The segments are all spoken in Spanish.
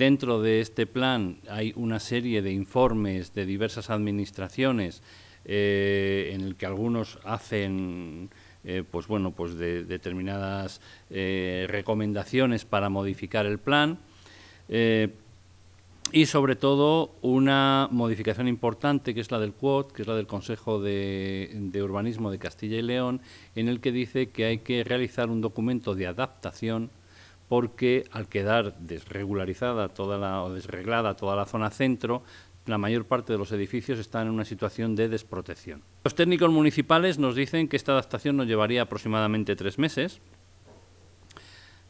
Dentro de este plan hay una serie de informes de diversas administraciones eh, en el que algunos hacen eh, pues bueno, pues de, determinadas eh, recomendaciones para modificar el plan y sobre todo una modificación importante que es la del CUOT, que es la del Consejo de, Urbanismo de Castilla y León, en el que dice que hay que realizar un documento de adaptación porque al quedar desregularizada toda la, o desreglada toda la zona centro, la mayor parte de los edificios están en una situación de desprotección. Los técnicos municipales nos dicen que esta adaptación nos llevaría aproximadamente tres meses.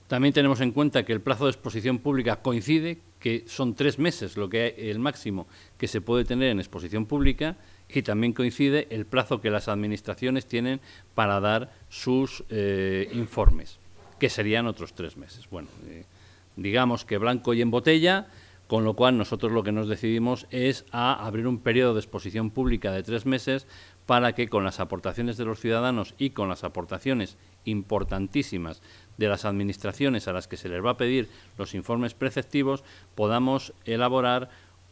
También tenemos en cuenta que el plazo de exposición pública coincide, que son tres meses lo que el máximo que se puede tener en exposición pública, y también coincide el plazo que las administraciones tienen para dar sus eh, informes que serían otros tres meses. Bueno, eh, digamos que blanco y en botella, con lo cual nosotros lo que nos decidimos es a abrir un periodo de exposición pública de tres meses para que con las aportaciones de los ciudadanos y con las aportaciones importantísimas de las administraciones a las que se les va a pedir los informes preceptivos, podamos elaborar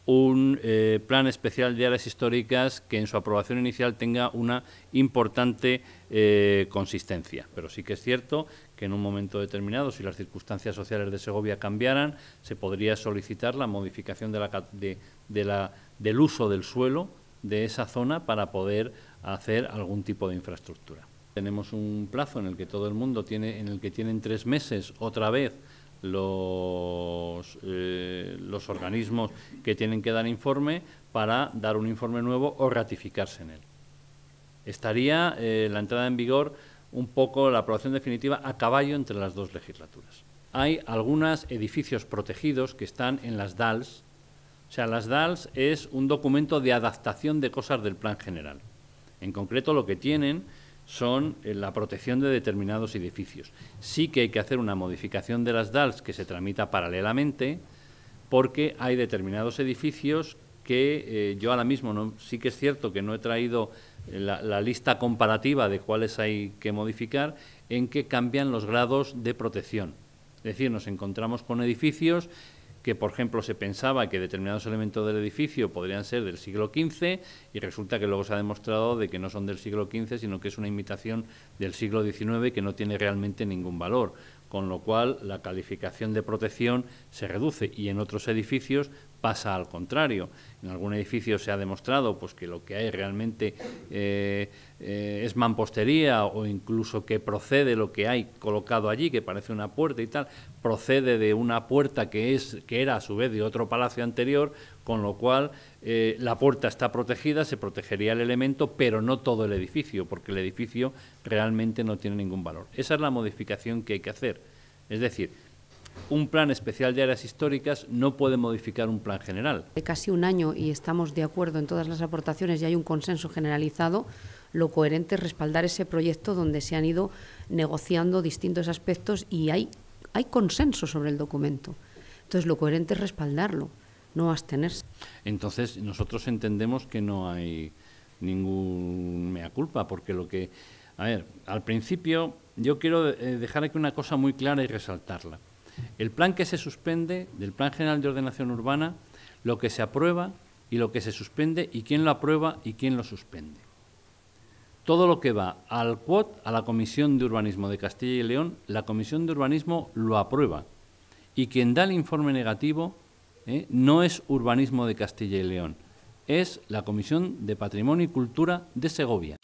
un eh, plan especial de áreas históricas que en su aprobación inicial tenga una importante eh, consistencia. Pero sí que es cierto que en un momento determinado, si las circunstancias sociales de Segovia cambiaran, se podría solicitar la modificación del uso del suelo de esa zona para poder hacer algún tipo de infraestructura. Tenemos un plazo en el que todo el mundo tiene, en el que tienen tres meses otra vez los, eh, los organismos que tienen que dar informe para dar un informe nuevo o ratificarse en él. Estaría eh, la entrada en vigor un poco la aprobación definitiva a caballo entre las dos legislaturas. Hay algunos edificios protegidos que están en las DALS. O sea, las DALS es un documento de adaptación de cosas del plan general. En concreto, lo que tienen son eh, la protección de determinados edificios. Sí que hay que hacer una modificación de las DALs que se tramita paralelamente porque hay determinados edificios que eh, yo ahora mismo no, sí que es cierto que no he traído eh, la, la, lista comparativa de cuáles hay que modificar en que cambian los grados de protección. Es decir, nos encontramos con edificios que, por ejemplo, se pensaba que determinados elementos del edificio podrían ser del siglo XV y resulta que luego se ha demostrado de que no son del siglo XV, sino que es una imitación del siglo XIX que no tiene realmente ningún valor, con lo cual la calificación de protección se reduce y en otros edificios pasa al contrario. En algún edificio se ha demostrado pues, que lo que hay realmente eh, eh, es mampostería o incluso que procede lo que hay colocado allí, que parece una puerta y tal, procede de una puerta que, es, que era a su vez de otro palacio anterior, con lo cual eh, la puerta está protegida, se protegería el elemento, pero no todo el edificio, porque el edificio realmente no tiene ningún valor. Esa es la modificación que hay que hacer. Es decir, un plan especial de áreas históricas no puede modificar un plan general. De casi un año y estamos de acuerdo en todas las aportaciones y hay un consenso generalizado, lo coherente es respaldar ese proyecto donde se han ido negociando distintos aspectos y hay, hay consenso sobre el documento. Entonces, lo coherente es respaldarlo, no abstenerse. Entonces, nosotros entendemos que no hay ningún mea culpa, porque lo que... A ver, al principio yo quiero eh, dejar aquí una cosa muy clara y resaltarla. El plan que se suspende del Plan General de Ordenación Urbana, lo que se aprueba y lo que se suspende y quién lo aprueba y quién lo suspende todo lo que va al CUOT, a la Comisión de Urbanismo de Castilla y León, la Comisión de Urbanismo lo aprueba. Y quien da el informe negativo eh, no es Urbanismo de Castilla y León, es la Comisión de Patrimonio y Cultura de Segovia.